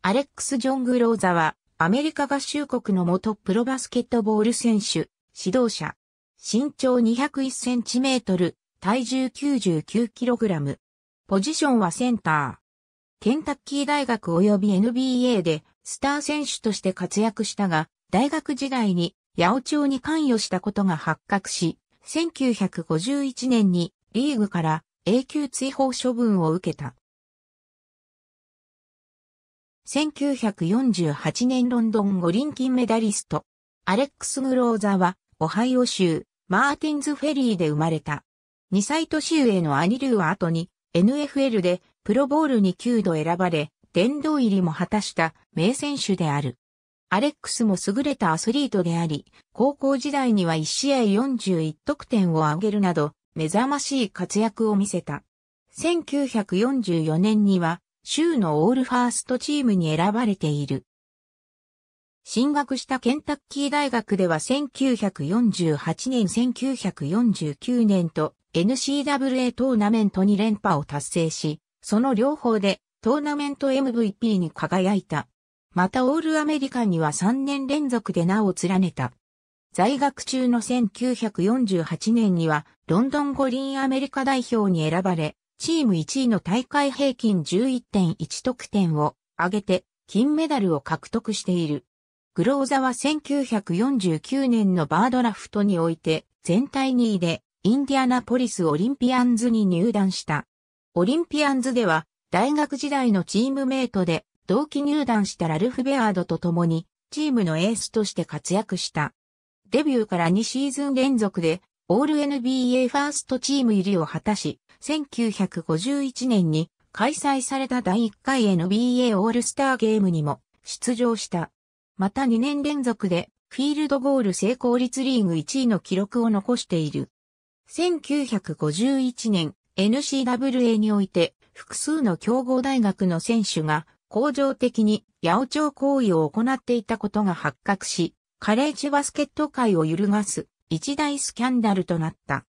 アレックス・ジョングローザは、アメリカ合衆国の元プロバスケットボール選手、指導者。身長2 0 1トル、体重9 9ラム。ポジションはセンター。ケンタッキー大学及び NBA でスター選手として活躍したが、大学時代に八百町に関与したことが発覚し、1951年にリーグから永久追放処分を受けた。1948年ロンドン五輪金メダリスト。アレックス・グローザは、オハイオ州、マーティンズ・フェリーで生まれた。2歳年上のアニルーは後に、NFL でプロボールに9度選ばれ、殿堂入りも果たした名選手である。アレックスも優れたアスリートであり、高校時代には1試合41得点を挙げるなど、目覚ましい活躍を見せた。1944年には州のオールファーストチームに選ばれている。進学したケンタッキー大学では1948年1949年と n c w a トーナメント2連覇を達成し、その両方でトーナメント MVP に輝いた。またオールアメリカには3年連続で名を連ねた。在学中の1948年にはロンドン五輪アメリカ代表に選ばれ、チーム1位の大会平均11.1得点を上げて金メダルを獲得している。グローザは1949年のバードラフトにおいて全体2位でインディアナポリスオリンピアンズに入団した。オリンピアンズでは大学時代のチームメイトで同期入団したラルフ・ベアードと共にチームのエースとして活躍した。デビューから2シーズン連続でオール NBA ファーストチーム入りを果たし、1951年に開催された第1回 NBA オールスターゲームにも出場した。また2年連続でフィールドゴール成功率リーグ1位の記録を残している。1951年 n c w a において複数の競合大学の選手が恒常的に八王朝行為を行っていたことが発覚し、カレッジバスケット界を揺るがす一大スキャンダルとなった。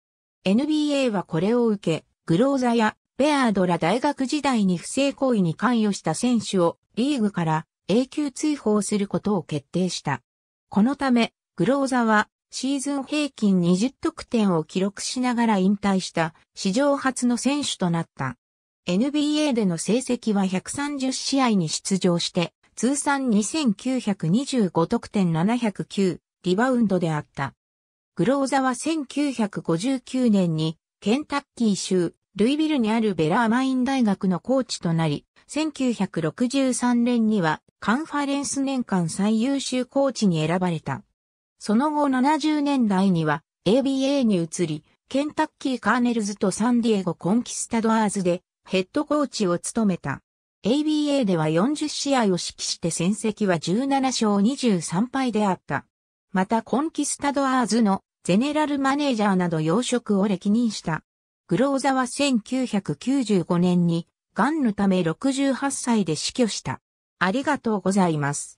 NBA はこれを受け、グローザやベアードら大学時代に不正行為に関与した選手をリーグから永久追放することを決定した。このため、グローザはシーズン平均20得点を記録しながら引退した史上初の選手となった。NBA での成績は130試合に出場して、通算2925得点709リバウンドであった。グローザは1959年にケンタッキー州ルイビルにあるベラーマイン大学のコーチとなり、1963年にはカンファレンス年間最優秀コーチに選ばれた。その後70年代には ABA に移り、ケンタッキーカーネルズとサンディエゴコンキスタドアーズでヘッドコーチを務めた。ABA では40試合を指揮して戦績は17勝23敗であった。またコンキスタドアーズのゼネラルマネージャーなど要職を歴任した。グローザは1995年に、癌のため68歳で死去した。ありがとうございます。